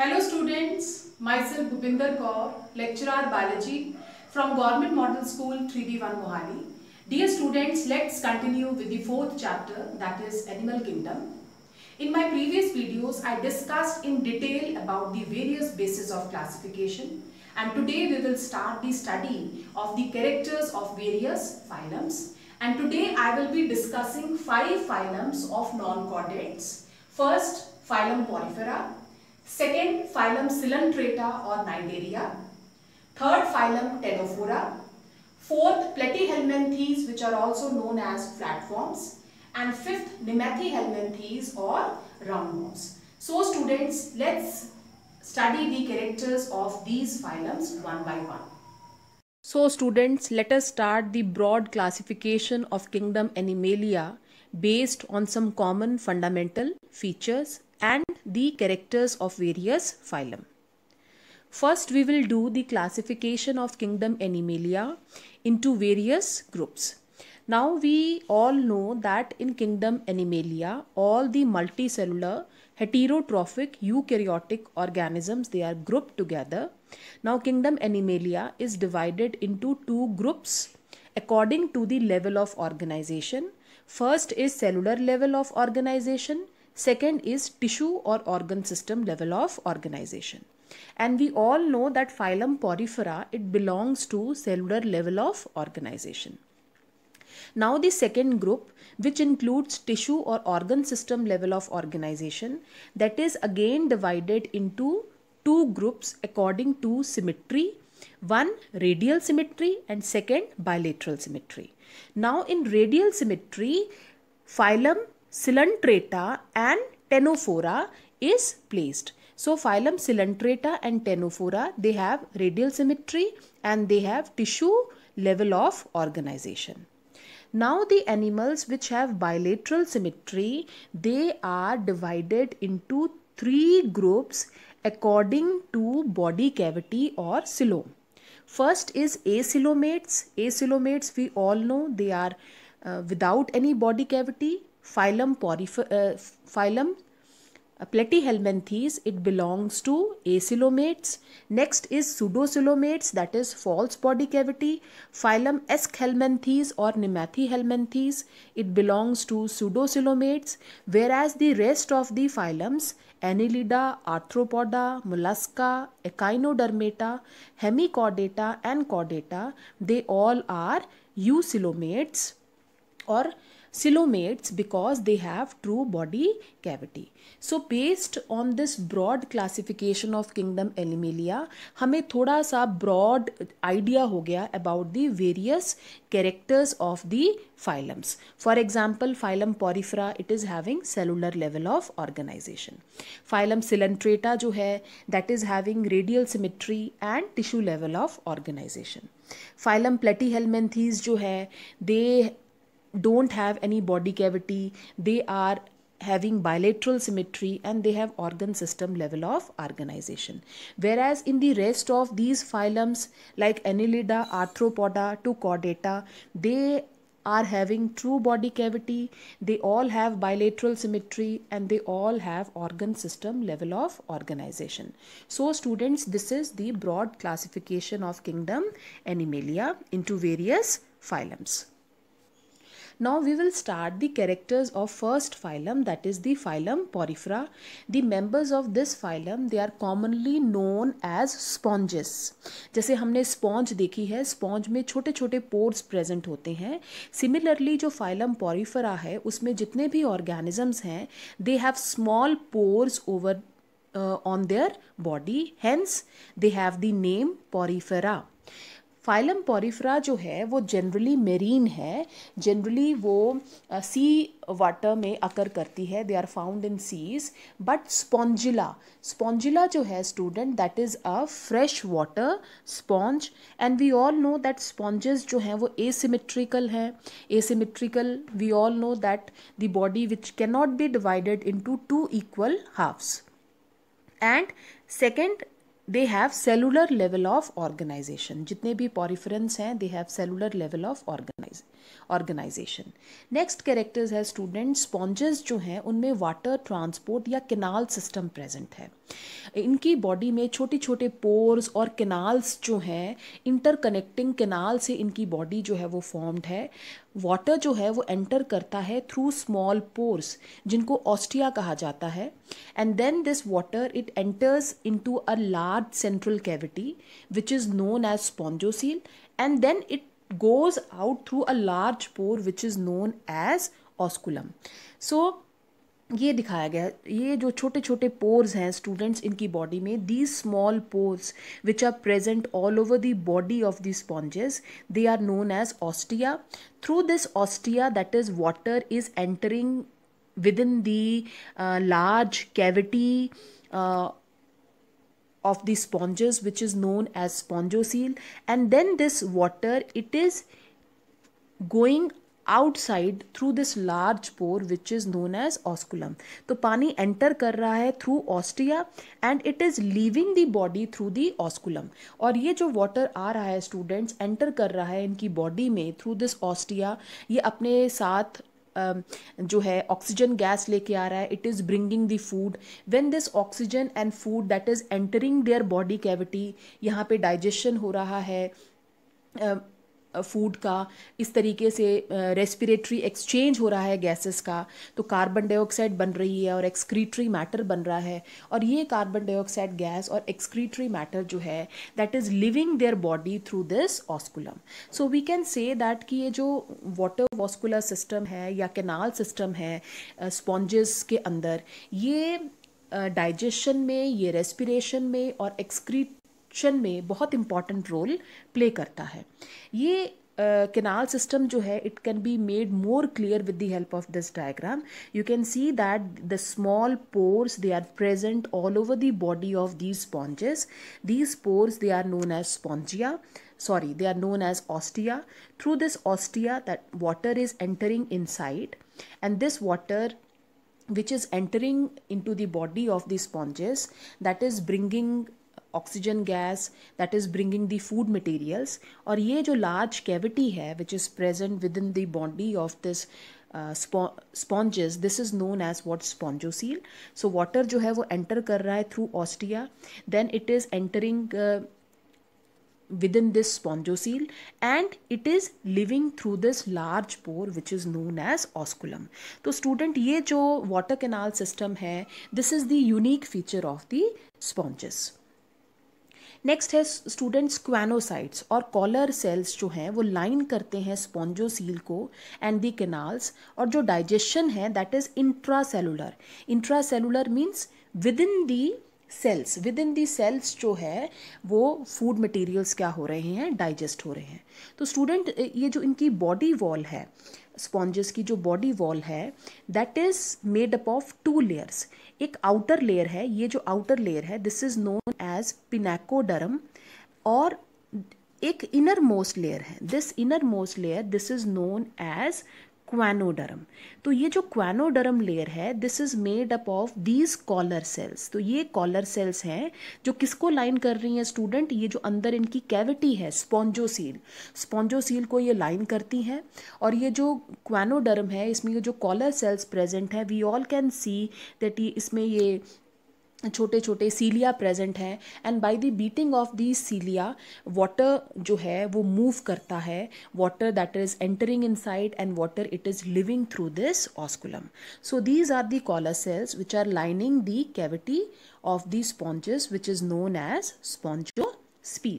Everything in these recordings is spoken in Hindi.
Hello students, myself Bhupinder Kaur, lecturer biology from Government Model School 3D1 Mohali. Dear students, let's continue with the fourth chapter that is Animal Kingdom. In my previous videos, I discussed in detail about the various bases of classification and today we will start the study of the characters of various phylums and today I will be discussing five phylums of non-chordates. First, phylum Porifera, Second, phylum Cylindrata or Cnidaria. Third, phylum Tenophora. Fourth, Platyhelminthes which are also known as flatworms, And fifth, Nemathyhelminthes or roundworms. So students, let's study the characters of these phylums one by one. So students, let us start the broad classification of kingdom Animalia based on some common fundamental features and the characters of various phylum. First, we will do the classification of kingdom Animalia into various groups. Now, we all know that in kingdom Animalia, all the multicellular heterotrophic eukaryotic organisms, they are grouped together. Now, kingdom Animalia is divided into two groups according to the level of organization. First is cellular level of organization Second is tissue or organ system level of organization. And we all know that phylum Porifera, it belongs to cellular level of organization. Now the second group which includes tissue or organ system level of organization that is again divided into two groups according to symmetry one radial symmetry and second bilateral symmetry. Now in radial symmetry phylum Cylindrata and Tenophora is placed. So phylum Cylindrata and Tenophora, they have radial symmetry and they have tissue level of organization. Now the animals which have bilateral symmetry, they are divided into three groups according to body cavity or coelom. First is acylomates. Acylomates we all know they are uh, without any body cavity phylum Porif- uh, phylum uh, platyhelminthes it belongs to acylomates next is pseudocylomates that is false body cavity phylum eschelminthes or nemathyhelminthes it belongs to pseudocylomates whereas the rest of the phylums annelida arthropoda mollusca echinodermata hemichordata and chordata they all are eucylomates or coelomates because they have true body cavity so based on this broad classification of kingdom Animalia हमें थोड़ा सा ब्रॉड आइडिया हो गया about the various characters of the phylums for example phylum Porifera it is having cellular level of organization phylum Coelenterata जो है that is having radial symmetry and tissue level of organization phylum प्लेटी हेलमेंथीज जो है दे don't have any body cavity they are having bilateral symmetry and they have organ system level of organization whereas in the rest of these phylums like annelida arthropoda to chordata they are having true body cavity they all have bilateral symmetry and they all have organ system level of organization so students this is the broad classification of kingdom animalia into various phylums Now we will start the characters of first phylum that is the phylum Porifera. The members of this phylum they are commonly known as sponges. जैसे हमने स्पॉन्ज देखी है स्पॉन्ज में छोटे छोटे पोर्स प्रेजेंट होते हैं सिमिलरली जो फाइलम पॉरीफरा है उसमें जितने भी ऑर्गेनिजम्स हैं they have small pores over uh, on their body hence they have the name porifera phylum Porifera जो है वो जनरली मेरीन है जनरली वो सी uh, वाटर में अकर करती है they are found in seas but Spongilla Spongilla जो है student that is a fresh water sponge and we all know that sponges जो हैं वो एसिमेट्रिकल हैं asymmetrical we all know that the body which cannot be divided into two equal halves and second they have cellular level of organization जितने भी पॉरिफरेंस हैं they have cellular level of organization organization next characters है स्टूडेंट स्पॉन्जेस जो हैं उनमें वाटर ट्रांसपोर्ट या केनाल सिस्टम प्रेजेंट है इनकी बॉडी में छोटे छोटे पोर्स और केनाल्स जो हैं इंटरकनेक्टिंग केनाल से इनकी बॉडी जो है वो फॉर्म्ड है वाटर जो है वो एंटर करता है थ्रू स्मॉल पोर्स जिनको ऑस्टिया कहा जाता है and then this water it enters into a large central cavity which is known as spongocoel and then it goes out through a large pore which is known as osculum so ये दिखाया गया ये जो छोटे छोटे पोर्स हैं स्टूडेंट्स इनकी बॉडी में these small pores which are present all over the body of the sponges they are known as ostia through this ostia that is water is entering within the large cavity of the sponges which is known as spongosil and then this water it is going outside through this large pore which is known as osculum तो पानी एंटर कर रहा है through ostia and it is leaving the body through the osculum और ये जो वाटर आ रहा है स्टूडेंट्स एंटर कर रहा है इनकी बॉडी में थ्रू दिस ऑस्ट्रिया ये अपने साथ Um, जो है ऑक्सीजन गैस लेके आ रहा है it is bringing the food when this oxygen and food that is entering their body cavity यहाँ पे डाइजेशन हो रहा है um, फूड का इस तरीके से रेस्पिरेटरी एक्सचेंज हो रहा है गैसेस का तो कार्बन डाइऑक्साइड बन रही है और एक्सक्रीटरी मैटर बन रहा है और ये कार्बन डाइऑक्साइड गैस और एक्सक्रीटरी मैटर जो है that is leaving their body through this osculum so we can say that कि ये जो वाटर वॉस्कुलर सिस्टम है या कैनाल सिस्टम है स्पॉन्जेस के अंदर ये डाइजेशन में ये रेस्पिरेशन में और एक्सक्रीट एब्जॉर्प्शन में बहुत इंपॉर्टेंट रोल प्ले करता है ये कैनाल सिस्टम जो है it can be made more clear with the help of this diagram you can see that the small pores they are present all over the body of these sponges these pores they are known as spongia sorry they are known as ostia through this ostia that water is entering inside and this water which is entering into the body of the sponges that is bringing oxygen gas that is bringing the food materials और ये जो लार्ज कैविटी है which is present within the body of this sponges this is known as what spongocoel so water जो है वो एंटर कर रहा है through ostia then it is entering within this spongocoel and it is leaving through this large pore which is known as osculum तो स्टूडेंट ये जो वाटर कैनाल सिस्टम है this is the unique feature of the sponges next है स्टूडेंट स्क्वानोसाइट्स और कॉलर सेल्स जो हैं वो लाइन करते हैं स्पॉन्जोसील को एंड दी केनाल्स और जो डाइजेशन है that is intracellular intracellular means within the cells within the cells जो है वो फूड मटेरियल्स क्या हो रहे हैं डाइजेस्ट हो रहे हैं तो स्टूडेंट ये जो इनकी बॉडी वॉल है स्पॉन्जेस की जो बॉडी वॉल है that is made up of two layers एक आउटर लेयर है ये जो आउटर लेयर है this is known as pinacoderm और एक इनर मोस्ट लेयर है this innermost layer this is known as choanoderm तो ये जो क्वानोडरम लेयर है this is made up of these collar cells तो ये कॉलर सेल्स हैं जो किसको लाइन कर रही हैं स्टूडेंट ये जो अंदर इनकी कैविटी है स्पॉन्जोसील स्पॉन्जोसील को ये लाइन करती हैं और ये जो क्वानोडरम है इसमें ये जो कॉलर सेल्स प्रेजेंट है we all can see that ये इसमें ये छोटे छोटे सीलिया प्रेजेंट हैं and by the beating of the cilia water जो है वो मूव करता है water that is entering inside and water it is leaving through this osculum so these are the collar cells which are lining the cavity of the sponges which is known as spongocoel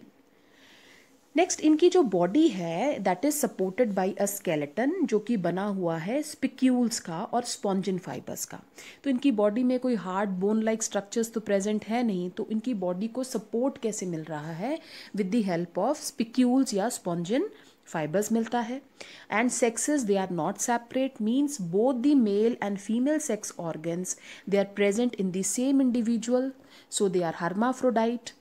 next इनकी जो बॉडी है that is supported by a skeleton जो कि बना हुआ है स्पिक्यूल्स का और स्पॉन्जिन फाइबर्स का तो इनकी बॉडी में कोई हार्ड बोन लाइक स्ट्रक्चर्स तो प्रेजेंट है नहीं तो इनकी बॉडी को सपोर्ट कैसे मिल रहा है with the help of spicules या स्पॉन्जिन फाइबर्स मिलता है and sexes they are not separate means both the male and female sex organs they are present in the same individual so they are hermaphrodite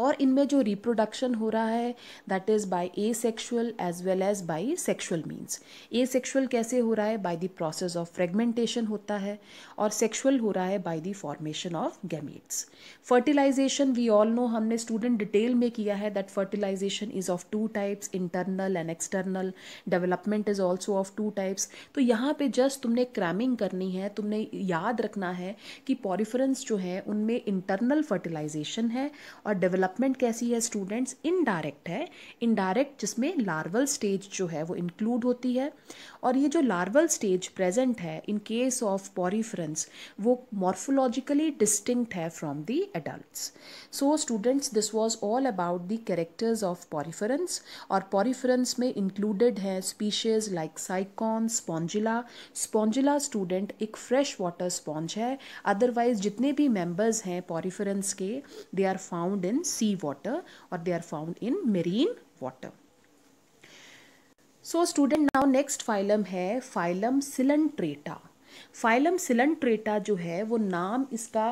और इनमें जो रिप्रोडक्शन हो रहा है that is by asexual as well as by sexual means asexual कैसे हो रहा है by the process of fragmentation होता है और सेक्शुअल हो रहा है by the formation of gametes fertilization we all know हमने स्टूडेंट डिटेल में किया है that fertilization is of two types internal and external development is also of two types तो यहाँ पे जस्ट तुमने क्रैमिंग करनी है तुमने याद रखना है कि पॉरिफरेंस जो है उनमें इंटरनल फर्टिलाइजेशन है और डेवलप डेवलपमेंट कैसी है स्टूडेंट्स इनडायरेक्ट है इनडायरेक्ट जिसमें लार्वल स्टेज जो है वो इंक्लूड होती है और ये जो लार्वल स्टेज प्रेजेंट है इन केस ऑफ पॉरीफ्रेंस वो मॉर्फोलॉजिकली डिस्टिंक्ट है from the adults so students this was all about the characters of poriferans और पॉरीफ्रेंस में इंक्लूडेड है species like Sycon Spongilla Spongilla student एक फ्रेश वाटर स्पॉन्ज है अदरवाइज जितने भी मेम्बर्स हैं पॉरीफ्रेंस के they are found in sea water or they are found in marine water. So student now next phylum hai phylum Cylindrata. Phylum Cylindrata jo hai wo naam iska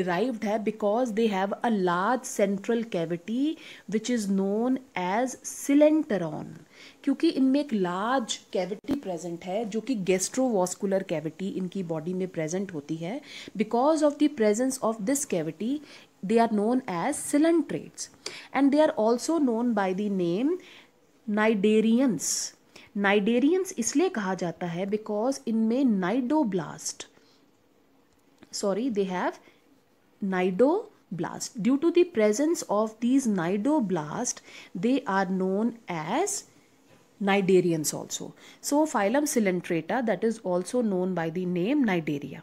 derived hai because they have a large central cavity which is known as cylindron. क्योंकि इनमें एक लार्ज कैविटी प्रेजेंट है जो कि गेस्ट्रोवास्कुलर कैविटी इनकी बॉडी में प्रेजेंट होती है because of the presence of this cavity they are known as coelenterates and they are also known by the name cnidarians cnidarians इसलिए कहा जाता है बिकॉज इनमें cnidoblast have cnidoblast due to the presence of these cnidoblast they are known as Cnidarians also. So phylum Cilincrata that is also known by the name Cnidaria.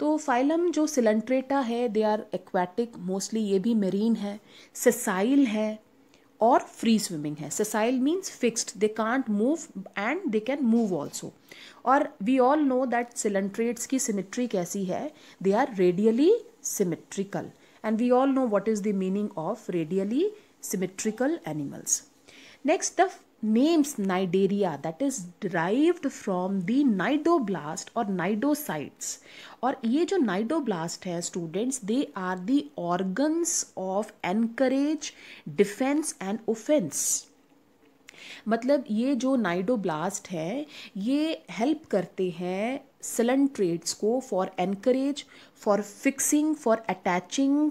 तो फाइलम जो सिलेंट्रेटा है दे आर एक्वाटिक मोस्टली ये भी मेरीन है सेसाइल है और फ्री स्विमिंग है sessile means fixed they can't move and they can move also और we all know that coelenterates की सिमिट्री कैसी है they are radially symmetrical and we all know what is the meaning of radially symmetrical animals next the names Nidaria that is derived from the nidoblast or nidocytes और ये जो नाइडोब्लास्ट है students they are the organs of anchorage defence and offence मतलब ये जो नाइडोब्लास्ट है ये हेल्प करते हैं सिलेंट्रेट्स को for anchorage for fixing for attaching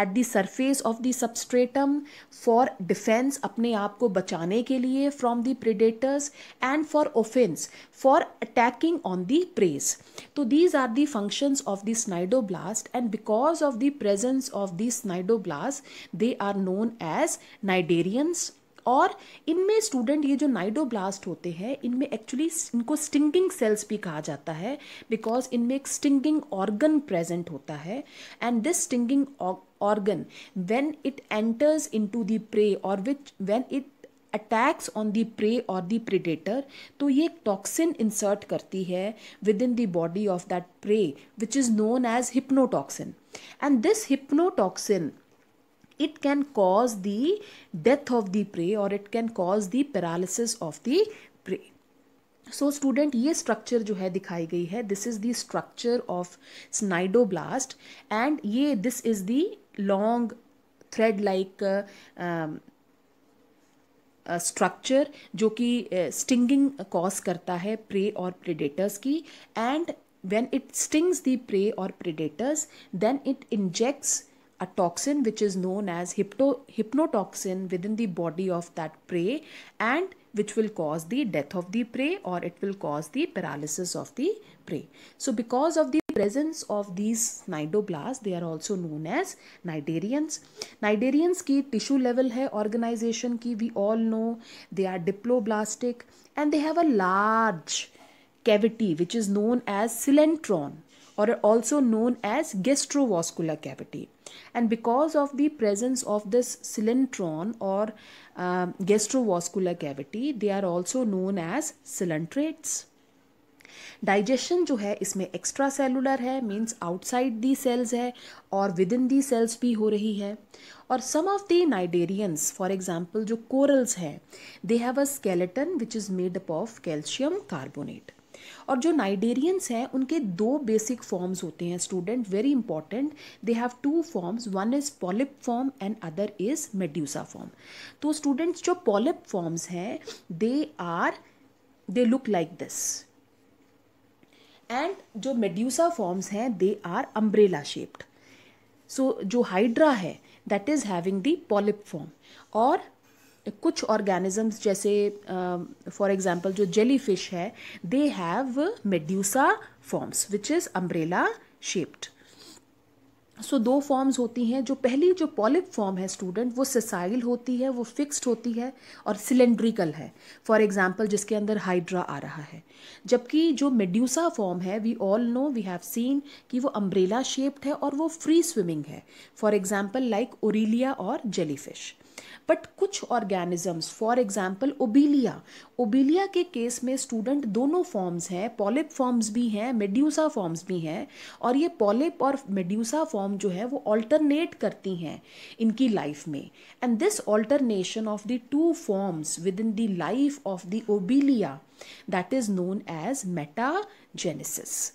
at the surface of the substratum for defence अपने आप को बचाने के लिए from the predators and for offence for attacking on the preys तो these are the functions of the blast and because of the presence of the blast they are known as cnidarians और इनमें स्टूडेंट ये जो नाइडोब्लास्ट होते हैं इनमें एक्चुअली इनको स्टिंगिंग सेल्स भी कहा जाता है बिकॉज इनमें एक स्टिंगिंग ऑर्गन प्रेजेंट होता है and this stinging organ when it enters into the prey or which when it attacks on the prey और दी प्रिडेटर तो ये एक टॉक्सिन इंसर्ट करती है within the body of that prey which is known as hypnotoxin and this hypnotoxin it can cause the death of the prey और it can cause the paralysis of the prey so student ये स्ट्रक्चर जो है दिखाई गई है this is the structure of cnidoblast and ये this is the long thread like structure जो कि स्टिंगिंग uh, कॉज करता है प्रे और प्रिडेटर्स की and when it stings the prey और predators then it injects a toxin which is known as हिप्टो hypnotoxin within the body of that prey and which will cause the death of the prey और it will cause the paralysis of the prey so because of the presence of these nidoblasts they are also known as cnidarians. Cnidarians ki tissue level hai organization ki. we all know they are diploblastic and they have a large cavity which is known as cilentron or also known as gastrovascular cavity. And because of the presence of this cilentron or um, gastrovascular cavity, they are also known as cilentrates. Digestion जो है इसमें एक्स्ट्रा सेलुलर है मीन्स आउटसाइड दी सेल्स है और विद इन दी सेल्स भी हो रही है और some of the cnidarians for example जो कोरल्स हैं they have a skeleton which is made up of calcium carbonate और जो नाइडेरियंस हैं उनके दो बेसिक फॉर्म्स होते हैं student very important they have two forms one is polyp form and other is medusa form तो स्टूडेंट्स जो पॉलिप फॉर्म्स हैं they are they look like this and जो मेड्यूसा फॉर्म्स हैं they are umbrella shaped so जो हाइड्रा है that is having the polyp form और कुछ ऑर्गेनिजम्स जैसे फॉर uh, एग्जाम्पल जो जेली फिश है they have medusa forms which is umbrella shaped so so, दो फॉर्म्स होती हैं जो पहली जो पॉलिप फॉर्म है स्टूडेंट वो ससाइल होती है वो फिक्स्ड होती है और सिलेंड्रिकल है फॉर एग्जांपल जिसके अंदर हाइड्रा आ रहा है जबकि जो मेड्यूसा फॉर्म है we all know we have seen कि वो अम्ब्रेला शेप्ड है और वो फ्री स्विमिंग है फॉर एग्जाम्पल लाइक ओरिलिया और जेलीफिश बट कुछ organisms for example obelia obelia के केस में स्टूडेंट दोनों फॉर्म्स हैं पॉलिप फॉर्म्स भी हैं मेड्यूसा फॉर्म्स भी हैं और ये पॉलिप और मेड्यूसा फॉर्म जो है वो ऑल्टरनेट करती हैं इनकी लाइफ में and this alternation of the two forms within the life of the obelia that is known as metagenesis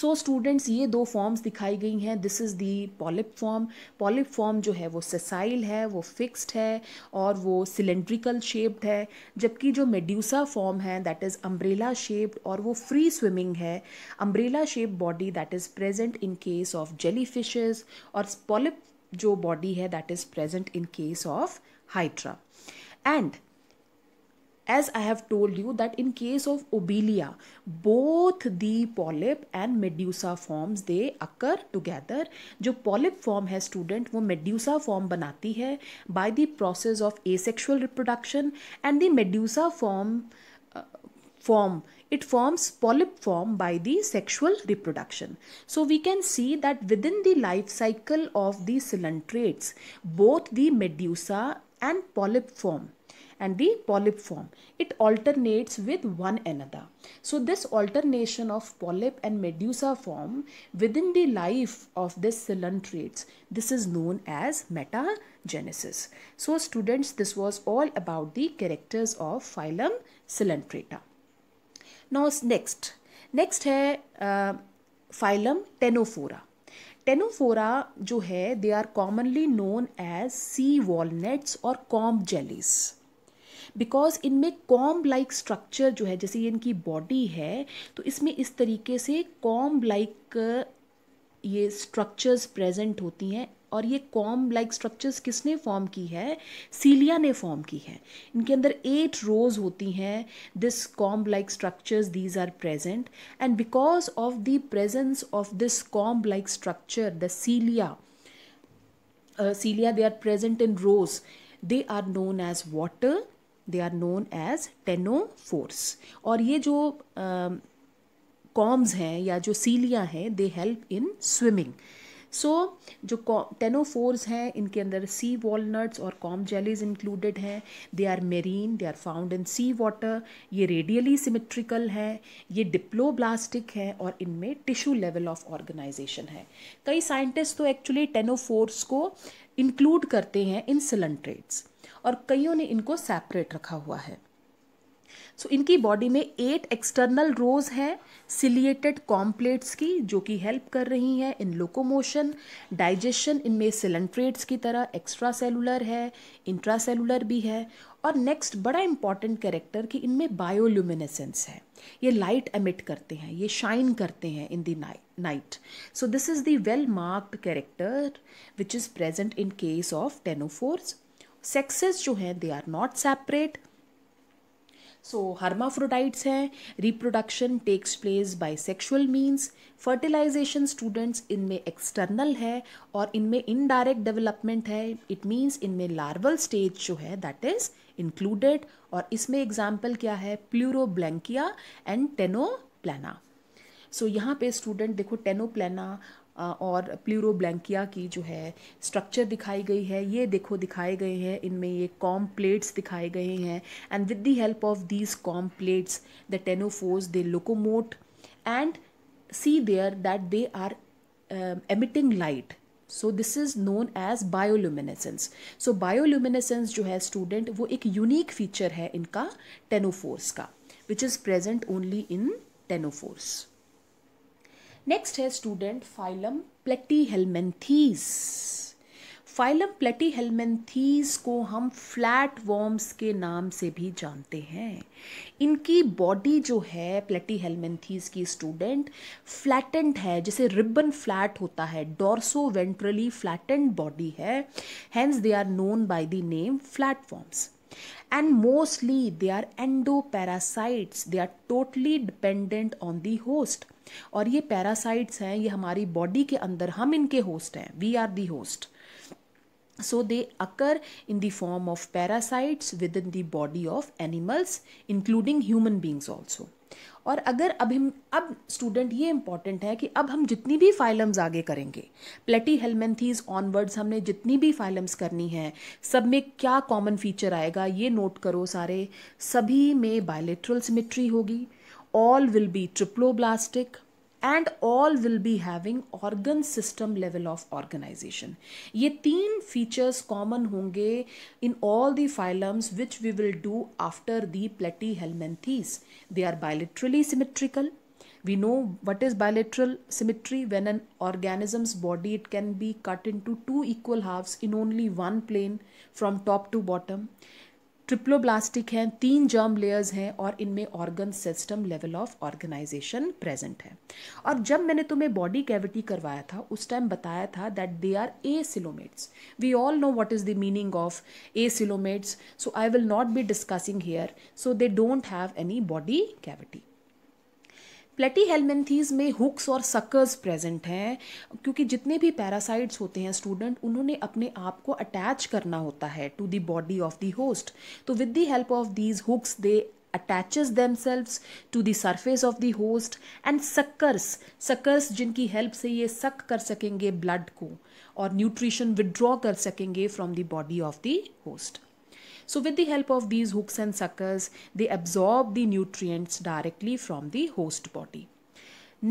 so students ये दो फॉर्म्स दिखाई गई हैं this is the polyp form polyp form जो है वो सेसाइल है वो फिक्स्ड है और वो सिलेंड्रिकल शेप्ड है जबकि जो मेड्यूसा फॉर्म है दैट इज़ अम्ब्रेला शेप्ड और वो फ्री स्विमिंग है umbrella shape body that is present in case of jelly और पॉलिप जो बॉडी है that is present in case of hydra and as I have told you that in case of Obelia, both the polyp and medusa forms they occur together. The polyp form has student वो medusa form banati hai by the process of asexual reproduction and the medusa form uh, form it forms polyp form by the sexual reproduction. So we can see that within the life cycle of the cylindrates, both the medusa and polyp form and the polyp form. It alternates with one another. So this alternation of polyp and medusa form within the life of this cylindrids, this is known as metagenesis. So students, this was all about the characters of phylum cylindrita. Now next, next uh, phylum tenophora. Tenophora, ctenophora जो they are commonly known as sea walnuts or comb jellies. Because इनमें कॉम्ब लाइक स्ट्रक्चर जो है जैसे ये इनकी बॉडी है तो इसमें इस तरीके से कॉम्ब लाइक ये स्ट्रक्चर्स प्रेजेंट होती हैं और ये कॉम लाइक स्ट्रक्चर्स किसने फॉर्म की है सीलिया ने फॉर्म की है इनके अंदर एट रोज होती हैं this comb like structures these are present and because of the presence of this comb like structure the cilia cilia they are present in rows they are known as water they are known as ctenophores और ये जो कॉम्स हैं या जो सीलियाँ हैं दे हेल्प इन स्विमिंग सो जो टेनोफोर्स हैं इनके अंदर सी वॉलनट्स और कॉम जेलीज इंक्लूडेड हैं they are marine they are found in sea water ये रेडियली सिमेट्रिकल है ये डिप्लोब्लास्टिक है और इनमें टिश्यू लेवल ऑफ ऑर्गेनाइजेशन है कई साइंटिस्ट तो एक्चुअली टेनोफोर्स को इंक्लूड करते हैं इन सिलेंट्रेट्स और कईयों ने इनको सेपरेट रखा हुआ है सो so, इनकी बॉडी में एट एक्सटर्नल रोज है सिलिएटेड कॉम्प्लेट्स की जो कि हेल्प कर रही हैं इन लोकोमोशन डाइजेशन इनमें सिलेंट्रेट्स की तरह एक्स्ट्रा सेलुलर है इंट्रा सेलुलर भी है और नेक्स्ट बड़ा इंपॉर्टेंट कैरेक्टर कि इनमें बायोल्यूमिनेसेंस है ये लाइट एमिट करते हैं ये शाइन करते हैं in the night so this is the well marked character which is present in case of ctenophores sexes जो हैं they are not separate so hermaphrodites हैं reproduction takes place by sexual means fertilization students इनमें एक्सटर्नल है और इनमें इनडायरेक्ट डेवलपमेंट है इट मीन्स इनमें लार्वल स्टेज जो है दैट इज इंक्लूडेड और इसमें एग्जाम्पल क्या है प्लूरोब्लैंकिया एंड टेनोप्लाना सो so, यहाँ पे स्टूडेंट देखो टेनोप्लाना और प्लूरोब्लैंकिया की जो है स्ट्रक्चर दिखाई गई है ये देखो दिखाए गए हैं इनमें ये कॉम प्लेट्स दिखाए गए हैं and with the help of these comb plates the ctenophores they locomote and see there that they are emitting light so this is known as bioluminescence so bioluminescence जो है स्टूडेंट वो एक यूनिक फीचर है इनका टेनोफोर्स का which is present only in ctenophores next है student phylum platyhelminthes phylum platyhelminthes को हम फ्लैट वॉर्म्स के नाम से भी जानते हैं इनकी बॉडी जो है प्लेटी हेलमेंथीस की स्टूडेंट फ्लैटेंड है जैसे रिबन फ्लैट होता है डोर्सो वेंट्रली फ्लैटेंड बॉडी है hence they are known by the name flat worms mostly they are endoparasites they are totally dependent on the host और ये पैरासाइट्स हैं ये हमारी बॉडी के अंदर हम इनके होस्ट हैं we are the host they occur in in form of parasites within the body of animals including human beings also और अगर अब हम अब स्टूडेंट ये इंपॉर्टेंट है कि अब हम जितनी भी फाइलम्स आगे करेंगे प्लेटी हेलमेंथीज ऑनवर्ड्स हमने जितनी भी फाइलम्स करनी है सब में क्या कॉमन फीचर आएगा ये नोट करो सारे सभी में बायोलेट्रल सिमिट्री होगी all will be triploblastic and all will be having organ system level of organization. Ye teen features common honge in all the phyla which we will do after the platyhelminthes. They are bilaterally symmetrical. We know what is bilateral symmetry when an organism's body it can be cut into two equal halves in only one plane from top to bottom. Triploblastic हैं तीन जर्म लेयर्स हैं और इनमें organ system level of organisation present है और जब मैंने तुम्हें बॉडी कैविटी करवाया था उस टाइम बताया था that they are acoelomates we all know what is the meaning of acoelomates so I will not be discussing here so they don't have any body cavity platyhelminthes में हुक्स और सकर्स प्रेजेंट हैं क्योंकि जितने भी पैरासाइट्स होते हैं स्टूडेंट उन्होंने अपने आप को अटैच करना होता है to the body of the host तो with the help of these hooks they themselves to the surface of the host and suckers suckers जिनकी हेल्प से ये सक कर सकेंगे ब्लड को और न्यूट्रिशन विदड्रॉ कर सकेंगे from the body of the host So with the help of these hooks and suckers, they absorb the nutrients directly from the host body.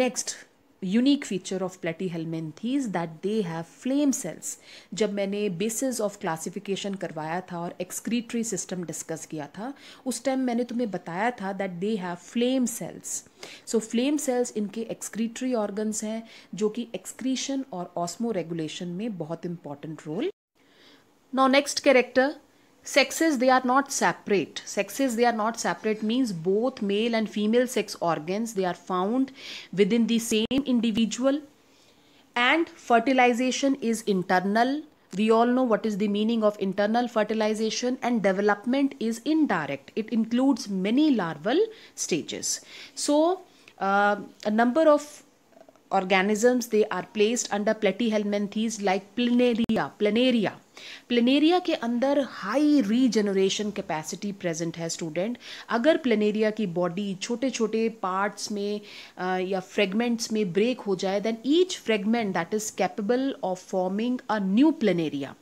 Next, unique feature of platyhelminthes that they have flame cells जब मैंने बेसिस ऑफ क्लासिफिकेशन करवाया था और एक्सक्रीटरी सिस्टम डिस्कस किया था उस टाइम मैंने तुम्हें बताया था that they have flame cells so flame cells इनके एक्सक्रीटरी ऑर्गन्स हैं जो कि एक्सक्रीशन और ऑस्मो रेगुलेशन में बहुत important role now next character sexes they are not separate sexes they are not separate means both male and female sex organs they are found within the same individual and fertilization is internal we all know what is the meaning of internal fertilization and development is indirect it includes many larval stages so uh, a number of organisms they are placed under platyhelminthes like planaria planaria planaria के अंदर हाई रीजनरेशन कैपेसिटी प्रेजेंट है स्टूडेंट अगर प्लेनेरिया की बॉडी छोटे छोटे पार्ट्स में आ, uh, या फ्रेगमेंट्स में ब्रेक हो जाए then each fragment that is capable of forming a new planaria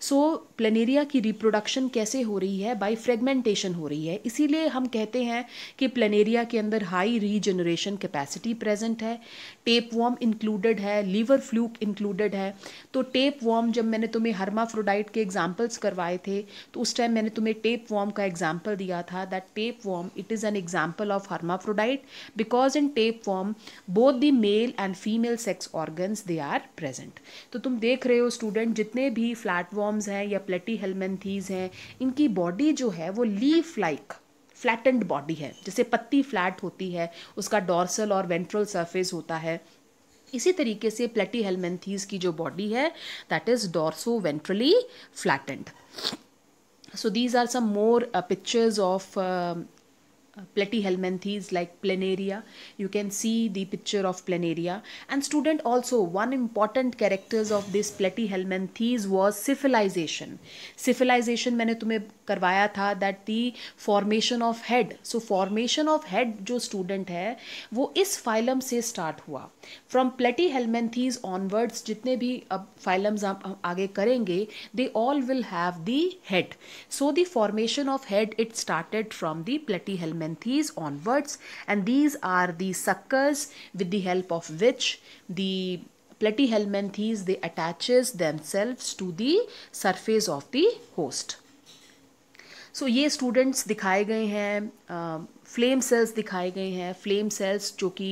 so planaria की रिप्रोडक्शन कैसे हो रही है बाय फ्रेगमेंटेशन हो रही है इसीलिए हम कहते हैं कि प्लेनेरिया के अंदर हाई रीजनरेशन कैपेसिटी प्रेजेंट है टेप वॉर्म इंक्लूडेड है लीवर फ्लूक इंक्लूडेड है तो टेप वॉर्म जब मैंने तुम्हें हर्माफ्रोडाइट के एग्जाम्पल्स करवाए थे तो उस टाइम मैंने तुम्हें टेप वॉर्म का एग्जाम्पल दिया था that tape worm it is an example of hermaphrodite because in tape worm both the male and female sex organs they are present तो तुम देख रहे हो स्टूडेंट जितने भी फ्लैट वॉर्म फॉर्म्स हैं या प्लेटी हेलमेंथीज हैं इनकी बॉडी जो है वो लीफ लाइक फ्लैटेंड बॉडी है जैसे पत्ती फ्लैट होती है उसका डॉर्सल और वेंट्रल सरफेस होता है इसी तरीके से प्लेटी हेलमेंथीज की जो बॉडी है that is dorsoventrally flattened so these are some more pictures of platyhelminthes like planaria you can see the picture of planaria and student also one important characters of this platyhelminthes was syphilization syphilization मैंने तुम्हें करवाया था that the formation of head so formation of head जो student है वो इस phylum से start हुआ from platyhelminthes onwards जितने भी अब phylums आप आगे करेंगे they all will have the head so the formation of head it started from the platyhelminthes onwards and these are the suckers with the help of which the platyhelminthes they attaches themselves to the surface of the host. so, ये students, दिखाए गए हैं flame cells दिखाए गए हैं flame cells जो कि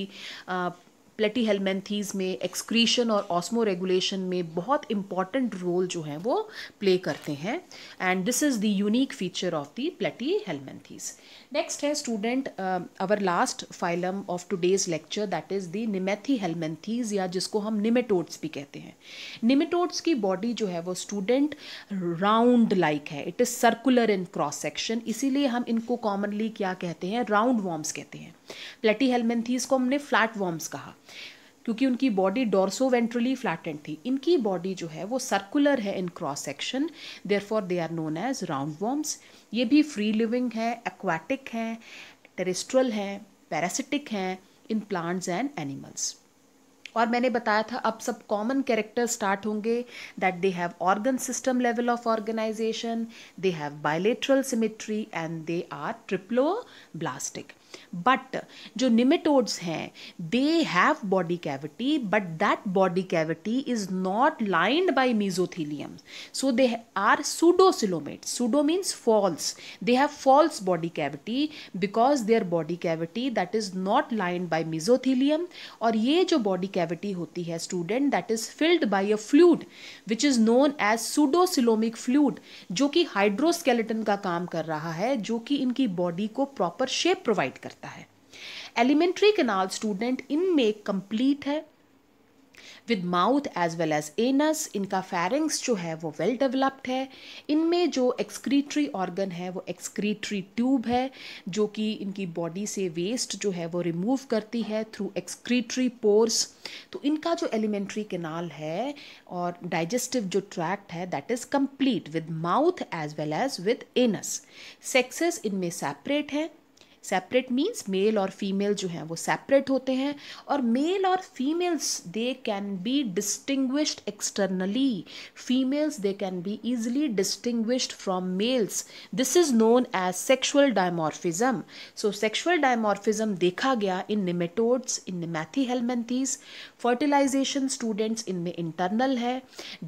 प्लेटी हेलमेंथीज में एक्सक्रीशन और ऑस्मो रेगुलेशन में बहुत इंपॉर्टेंट रोल जो है वो प्ले करते हैं and this is the unique feature of the platyhelminthes next है student our last phylum of today's lecture that is the nemathelminthes या जिसको हम निमेटोड्स भी कहते हैं निमेटोड्स की बॉडी जो है वो स्टूडेंट राउंड लाइक है it is circular in cross section इसीलिए हम इनको कॉमनली क्या कहते हैं राउंड वॉर्म्स कहते हैं प्लेटी हेलमेंथीज को हमने फ्लैट वॉर्म्स कहा क्योंकि उनकी बॉडी डोर्सो वेंट्रली फ्लैटेंड थी इनकी बॉडी जो है वो सर्कुलर है in cross section therefore they are known as round worms ये भी फ्री लिविंग है एक्वाटिक हैं टेरिस्ट्रल हैं पैरासिटिक हैं इन प्लांट्स एंड एनिमल्स और मैंने बताया था अब सब कॉमन कैरेक्टर स्टार्ट होंगे that they have organ system level of organisation they have bilateral symmetry and they are triploblastic but जो निमेटोड्स हैं they have body cavity but that body cavity is not lined by mesothelium so they are pseudocoelomate pseudo means false they have false body cavity because their body cavity that is not lined by mesothelium और ये जो बॉडी कैविटी होती है student that is filled by a fluid which is known as pseudocoelomic fluid जो कि हाइड्रोस्केलेटन का काम कर रहा है जो कि इनकी बॉडी को प्रॉपर शेप प्रोवाइड प्रोवाइड करता है एलिमेंट्री कैनाल स्टूडेंट इनमें कंप्लीट है with mouth as well as anus इनका फेरिंग्स जो है वो वेल डेवलप्ड है इनमें जो एक्सक्रीटरी ऑर्गन है वो एक्सक्रीटरी ट्यूब है जो कि इनकी बॉडी से वेस्ट जो है वो रिमूव करती है थ्रू एक्सक्रीटरी पोर्स तो इनका जो एलिमेंट्री कैनाल है और डाइजेस्टिव जो ट्रैक्ट है that is complete with mouth as well as with anus sexes इनमें सेपरेट हैं सेपरेट मीन्स मेल और फीमेल जो हैं वो सेपरेट होते हैं और मेल और females they can be distinguish externally females they can be easily distinguished from males this is known as sexual dimorphism so sexual dimorphism देखा गया in nematodes in nemathelminthes fertilization students इनमें इंटरनल है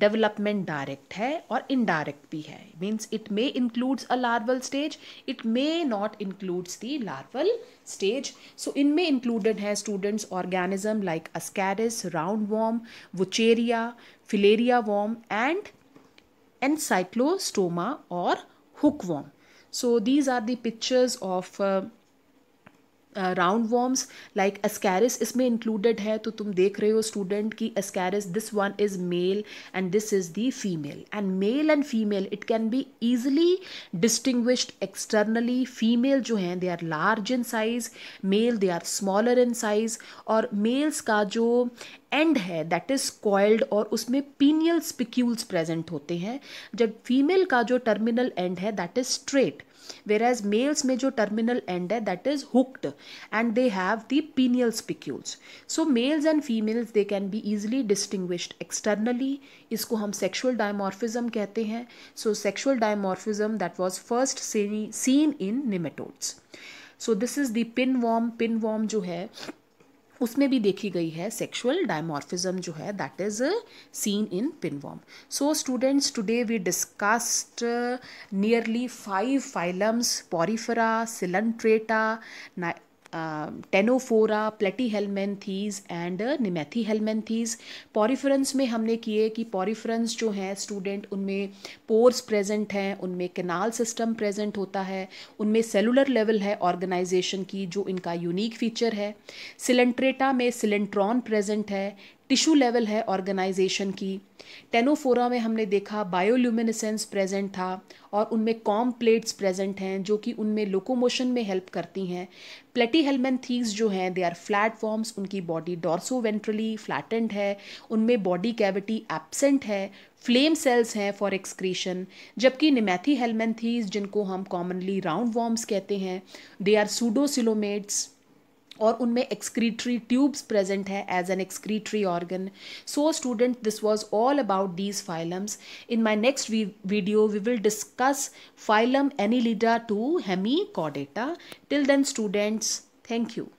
डेवलपमेंट डायरेक्ट है और इनडायरेक्ट भी है means it may includes a larval stage it may not includes the larval stage so इनमें इंक्लूडेड है students organism like ascaris round worm wuchereria filaria worm and ancylostoma और hook worm so these are pictures of round worms like ascaris इसमें इंक्लूडेड है तो तुम देख रहे हो स्टूडेंट की ascaris this one is male and this is the female and male and female it can be easily distinguished externally female जो हैं they are large in size male they are smaller in size और मेल्स का जो एंड है दैट इज़ कॉयल्ड और उसमें पीनियल स्पिक्यूल्स प्रेजेंट होते हैं जब फीमेल का जो टर्मिनल एंड है that is straight whereas males में जो टर्मिनल एंड है that is hooked and they have the penial spicules so males and females they can be easily distinguished externally इसको हम सेक्शुअल डायमॉर्फिज्म कहते हैं so sexual dimorphism that was first seen in nematodes so this is the pinworm pinworm जो है उसमें भी देखी गई है सेक्सुअल डायमॉर्फिज्म जो है that is seen in pinworm so students today we discussed nearly five phylums porifera coelenterata ctenophora platyhelminthes and nemathelminthes poriferans में हमने किए कि पॉरीफ्रेंस जो हैं स्टूडेंट उनमें पोर्स प्रेजेंट हैं उनमें कैनाल सिस्टम प्रेजेंट होता है उनमें सेलुलर लेवल है ऑर्गेनाइजेशन की जो इनका यूनिक फीचर है सिलेंट्रेटा में सिलेंट्रॉन प्रेजेंट है टिश्यू लेवल है ऑर्गेनाइजेशन की टेनोफोरा में हमने देखा बायोल्यूमिनेसेंस प्रेजेंट था और उनमें कॉम प्लेट्स प्रेजेंट हैं जो कि उनमें लोकोमोशन में हेल्प करती हैं प्लेटी हेलमेंथीज जो हैं दे आर फ्लैट फॉर्म्स उनकी बॉडी डॉर्सो वेंट्रली फ्लैटेंड है उनमें बॉडी कैविटी एबसेंट है फ्लेम सेल्स हैं फॉर एक्सक्रीशन जबकि निमैथी हेलमेंथीज जिनको हम कॉमनली राउंड वॉर्म्स कहते हैं दे आर सूडोसिलोमेट्स और उनमें एक्सक्रीटरी ट्यूब्स प्रेजेंट है as an excretory organ so student this was all about these phylums in my next video we will discuss phylum annelida to hemichordata till then students thank you